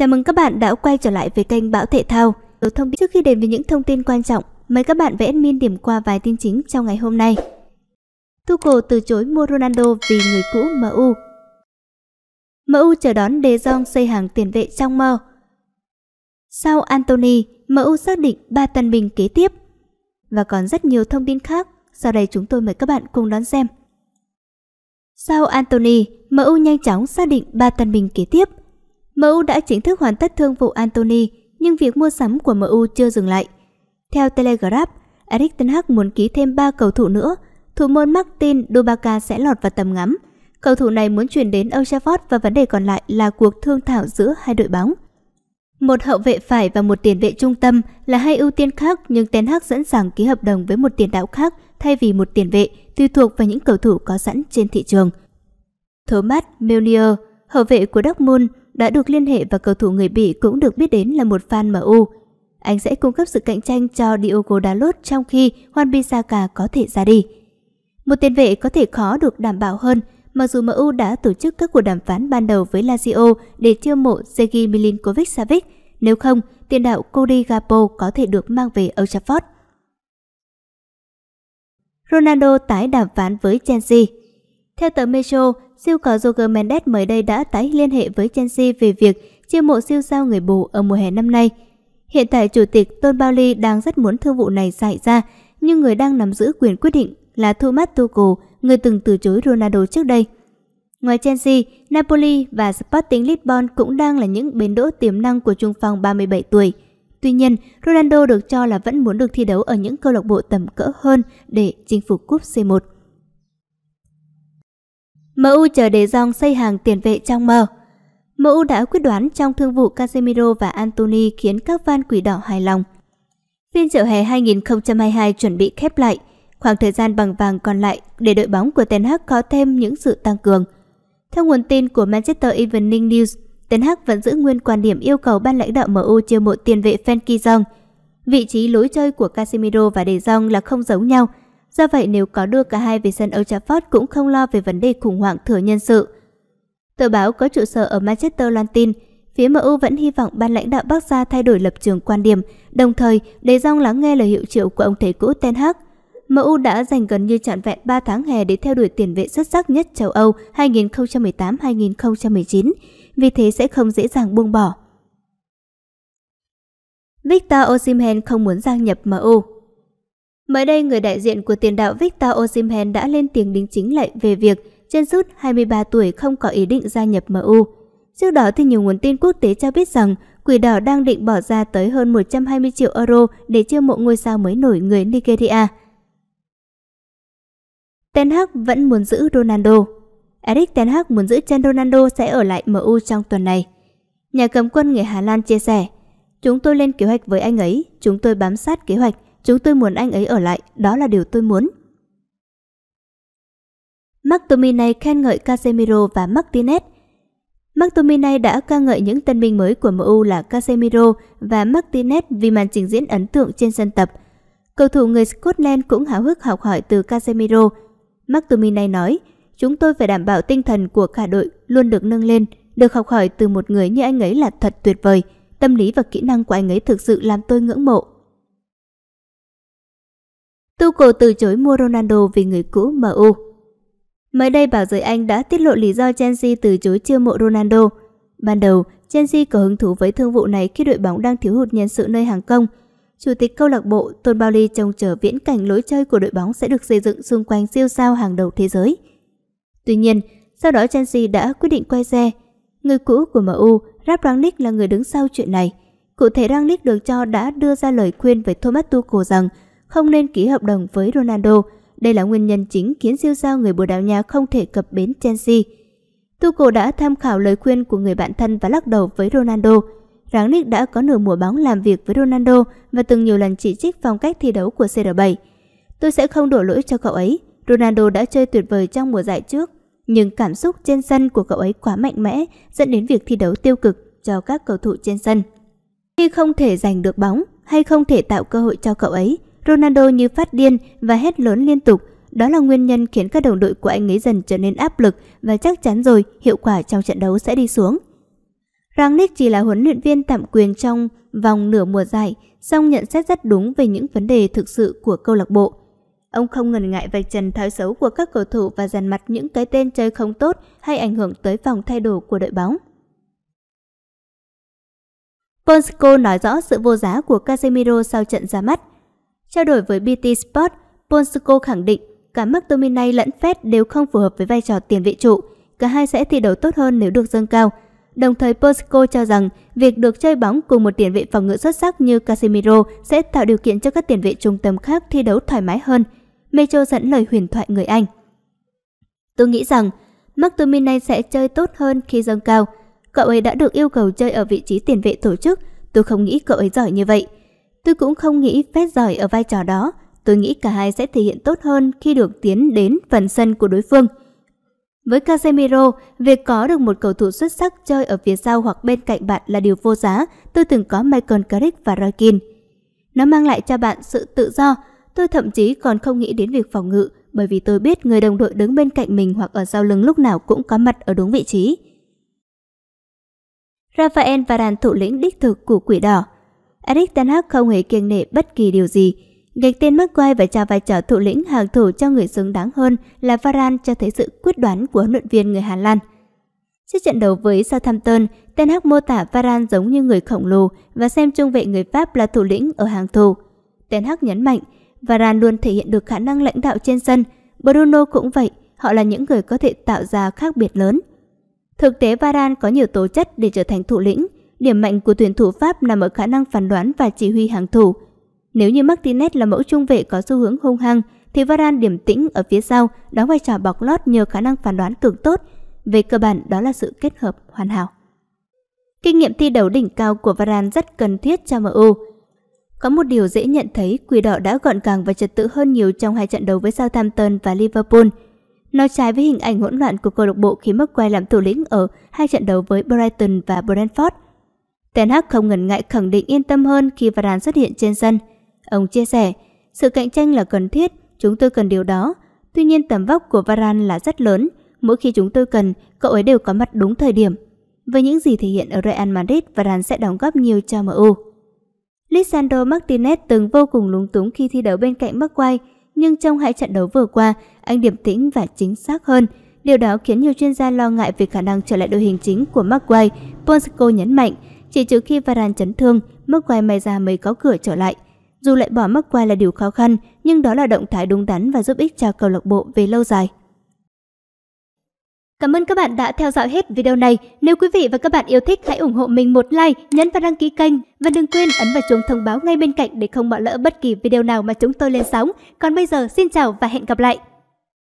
Chào mừng các bạn đã quay trở lại với kênh Bão Thể Thao. Thông tin trước khi đến với những thông tin quan trọng, mời các bạn và admin điểm qua vài tin chính trong ngày hôm nay. Tuchel từ chối mua Ronaldo vì người cũ MU. MU chờ đón De Jong xây hàng tiền vệ trong mơ. Sau Anthony, MU xác định ba tân binh kế tiếp. Và còn rất nhiều thông tin khác, sau đây chúng tôi mời các bạn cùng đón xem. Sau Anthony, MU nhanh chóng xác định ba tân binh kế tiếp – MU đã chính thức hoàn tất thương vụ Anthony, nhưng việc mua sắm của MU chưa dừng lại. Theo Telegraph, Erik Ten Hag muốn ký thêm 3 cầu thủ nữa. Thủ môn Martin Dubaka sẽ lọt vào tầm ngắm. Cầu thủ này muốn chuyển đến Old Trafford và vấn đề còn lại là cuộc thương thảo giữa hai đội bóng. Một hậu vệ phải và một tiền vệ trung tâm là hai ưu tiên khác nhưng Ten Hag sẵn sàng ký hợp đồng với một tiền đạo khác thay vì một tiền vệ tùy thuộc vào những cầu thủ có sẵn trên thị trường. Thomas Meunier, hậu vệ của Dortmund, đã được liên hệ và cầu thủ người Bỉ cũng được biết đến là một fan MU. Anh sẽ cung cấp sự cạnh tranh cho Diogo Dalot trong khi Juan Bissaka có thể ra đi. Một tiền vệ có thể khó được đảm bảo hơn, mặc dù MU đã tổ chức các cuộc đàm phán ban đầu với Lazio để chiêu mộ Sergei Milinkovic-Savic, nếu không, tiền đạo Cody Gapo có thể được mang về Old Trafford. Ronaldo tái đàm phán với Chelsea Theo tờ Metro, siêu cò Roger Mendes mới đây đã tái liên hệ với Chelsea về việc chiêu mộ siêu sao người bù ở mùa hè năm nay. Hiện tại chủ tịch Tôn Pauli đang rất muốn thương vụ này xảy ra, nhưng người đang nắm giữ quyền quyết định là Thomas Tuchel, người từng từ chối Ronaldo trước đây. Ngoài Chelsea, Napoli và Sporting Lisbon cũng đang là những bến đỗ tiềm năng của trung phong 37 tuổi. Tuy nhiên, Ronaldo được cho là vẫn muốn được thi đấu ở những câu lạc bộ tầm cỡ hơn để chinh phục cúp C1. MU chờ để Jong xây hàng tiền vệ trong mơ. MU đã quyết đoán trong thương vụ Casemiro và Anthony khiến các fan quỷ đỏ hài lòng. Phiên chợ hè 2022 chuẩn bị khép lại, khoảng thời gian bằng vàng còn lại để đội bóng của Ten Hag có thêm những sự tăng cường. Theo nguồn tin của Manchester Evening News, Ten Hag vẫn giữ nguyên quan điểm yêu cầu ban lãnh đạo MU chiêu mộ tiền vệ Frenkie Jong. Vị trí lối chơi của Casemiro và De Jong là không giống nhau – Do vậy nếu có đưa cả hai về sân Old Trafford cũng không lo về vấn đề khủng hoảng thừa nhân sự. Tờ báo có trụ sở ở Manchester loan tin, phía MU vẫn hy vọng ban lãnh đạo Bắc Sa thay đổi lập trường quan điểm, đồng thời để rong lắng nghe lời hiệu triệu của ông thầy cũ Ten Hag. MU đã dành gần như trọn vẹn 3 tháng hè để theo đuổi tiền vệ xuất sắc nhất châu Âu 2018-2019, vì thế sẽ không dễ dàng buông bỏ. Victor Osimhen không muốn gia nhập MU Mới đây, người đại diện của tiền đạo Victor Osimhen đã lên tiếng đính chính lại về việc chân Jesus 23 tuổi không có ý định gia nhập MU. Trước đó thì nhiều nguồn tin quốc tế cho biết rằng Quỷ đỏ đang định bỏ ra tới hơn 120 triệu euro để chiêu mộ ngôi sao mới nổi người Nigeria. Ten Hag vẫn muốn giữ Ronaldo. Eric Ten Hag muốn giữ chân Ronaldo sẽ ở lại MU trong tuần này. Nhà cầm quân người Hà Lan chia sẻ, Chúng tôi lên kế hoạch với anh ấy, chúng tôi bám sát kế hoạch, Chúng tôi muốn anh ấy ở lại, đó là điều tôi muốn. McTominay khen ngợi Casemiro và Martinez. McTominay đã ca ngợi những tân binh mới của MU là Casemiro và Martinez vì màn trình diễn ấn tượng trên sân tập. Cầu thủ người Scotland cũng háo hức học hỏi từ Casemiro. McTominay nói, chúng tôi phải đảm bảo tinh thần của cả đội luôn được nâng lên, được học hỏi từ một người như anh ấy là thật tuyệt vời. Tâm lý và kỹ năng của anh ấy thực sự làm tôi ngưỡng mộ. Tuchel từ chối mua Ronaldo vì người cũ MU. Mới đây báo giới Anh đã tiết lộ lý do Chelsea từ chối chiêu mộ Ronaldo. Ban đầu, Chelsea có hứng thú với thương vụ này khi đội bóng đang thiếu hụt nhân sự nơi hàng công. Chủ tịch câu lạc bộ Tôn Bao Ly trông chờ viễn cảnh lối chơi của đội bóng sẽ được xây dựng xung quanh siêu sao hàng đầu thế giới. Tuy nhiên, sau đó Chelsea đã quyết định quay xe. Người cũ của MU, Ralf Rangnick là người đứng sau chuyện này. Cụ thể Rangnick được cho đã đưa ra lời khuyên với Thomas Tuchel rằng không nên ký hợp đồng với Ronaldo. Đây là nguyên nhân chính khiến siêu sao người Bồ Đào Nha không thể cập bến Chelsea. Tuchel đã tham khảo lời khuyên của người bạn thân và lắc đầu với Ronaldo. Rangnick đã có nửa mùa bóng làm việc với Ronaldo và từng nhiều lần chỉ trích phong cách thi đấu của CR7. Tôi sẽ không đổ lỗi cho cậu ấy. Ronaldo đã chơi tuyệt vời trong mùa giải trước, nhưng cảm xúc trên sân của cậu ấy quá mạnh mẽ dẫn đến việc thi đấu tiêu cực cho các cầu thủ trên sân. Khi không thể giành được bóng hay không thể tạo cơ hội cho cậu ấy, Ronaldo như phát điên và hét lớn liên tục. Đó là nguyên nhân khiến các đồng đội của anh ấy dần trở nên áp lực và chắc chắn rồi hiệu quả trong trận đấu sẽ đi xuống. Rangnick chỉ là huấn luyện viên tạm quyền trong vòng nửa mùa giải, song nhận xét rất đúng về những vấn đề thực sự của câu lạc bộ. Ông không ngần ngại vạch trần thói xấu của các cầu thủ và dàn mặt những cái tên chơi không tốt hay ảnh hưởng tới vòng thay đồ của đội bóng. Ponsico nói rõ sự vô giá của Casemiro sau trận ra mắt. Trao đổi với BT Sport, Ponsico khẳng định cả McTominay lẫn Fed đều không phù hợp với vai trò tiền vệ trụ, cả hai sẽ thi đấu tốt hơn nếu được dâng cao. Đồng thời Ponsico cho rằng việc được chơi bóng cùng một tiền vệ phòng ngự xuất sắc như Casemiro sẽ tạo điều kiện cho các tiền vệ trung tâm khác thi đấu thoải mái hơn. Mecho dẫn lời huyền thoại người Anh. Tôi nghĩ rằng McTominay sẽ chơi tốt hơn khi dâng cao. Cậu ấy đã được yêu cầu chơi ở vị trí tiền vệ tổ chức, tôi không nghĩ cậu ấy giỏi như vậy. Tôi cũng không nghĩ Fed giỏi ở vai trò đó. Tôi nghĩ cả hai sẽ thể hiện tốt hơn khi được tiến đến phần sân của đối phương. Với Casemiro, việc có được một cầu thủ xuất sắc chơi ở phía sau hoặc bên cạnh bạn là điều vô giá. Tôi từng có Michael Carrick và Roy Keane. Nó mang lại cho bạn sự tự do. Tôi thậm chí còn không nghĩ đến việc phòng ngự bởi vì tôi biết người đồng đội đứng bên cạnh mình hoặc ở sau lưng lúc nào cũng có mặt ở đúng vị trí. Rafael đàn thủ lĩnh đích thực của quỷ đỏ. Eric Ten Hag không hề kiêng nệ bất kỳ điều gì. Gạch tên mất quay và trao vai trò thủ lĩnh hàng thủ cho người xứng đáng hơn là Varane cho thấy sự quyết đoán của huấn luyện viên người Hà Lan. Trước trận đấu với Southampton, Ten Hag mô tả Varane giống như người khổng lồ và xem trung vệ người Pháp là thủ lĩnh ở hàng thủ. Ten Hag nhấn mạnh, Varane luôn thể hiện được khả năng lãnh đạo trên sân. Bruno cũng vậy, họ là những người có thể tạo ra khác biệt lớn. Thực tế Varane có nhiều tố chất để trở thành thủ lĩnh, Điểm mạnh của tuyển thủ Pháp nằm ở khả năng phán đoán và chỉ huy hàng thủ. Nếu như Martinez là mẫu trung vệ có xu hướng hung hăng, thì Varane điểm tĩnh ở phía sau đóng vai trò bọc lót nhờ khả năng phán đoán cực tốt. Về cơ bản đó là sự kết hợp hoàn hảo. Kinh nghiệm thi đấu đỉnh cao của Varane rất cần thiết cho MU. Có một điều dễ nhận thấy, Quỷ Đỏ đã gọn gàng và trật tự hơn nhiều trong hai trận đấu với Southampton và Liverpool. Nó trái với hình ảnh hỗn loạn của câu lạc bộ khi mất quay làm thủ lĩnh ở hai trận đấu với Brighton và Brentford – Ten Hag không ngần ngại khẳng định yên tâm hơn khi Varane xuất hiện trên sân. Ông chia sẻ, sự cạnh tranh là cần thiết, chúng tôi cần điều đó. Tuy nhiên tầm vóc của Varane là rất lớn, mỗi khi chúng tôi cần, cậu ấy đều có mặt đúng thời điểm. Với những gì thể hiện ở Real Madrid, Varane sẽ đóng góp nhiều cho MU. Lisandro Martinez từng vô cùng lúng túng khi thi đấu bên cạnh Maguire, nhưng trong hai trận đấu vừa qua, anh điềm tĩnh và chính xác hơn. Điều đó khiến nhiều chuyên gia lo ngại về khả năng trở lại đội hình chính của Maguire, Ponsico nhấn mạnh. Chỉ trừ khi Varane chấn thương, mắc quay may ra mới có cửa trở lại. Dù lại bỏ mắc quay là điều khó khăn, nhưng đó là động thái đúng đắn và giúp ích cho câu lạc bộ về lâu dài. Cảm ơn các bạn đã theo dõi hết video này. Nếu quý vị và các bạn yêu thích hãy ủng hộ mình một like, nhấn và đăng ký kênh. Và đừng quên ấn vào chuông thông báo ngay bên cạnh để không bỏ lỡ bất kỳ video nào mà chúng tôi lên sóng. Còn bây giờ xin chào và hẹn gặp lại!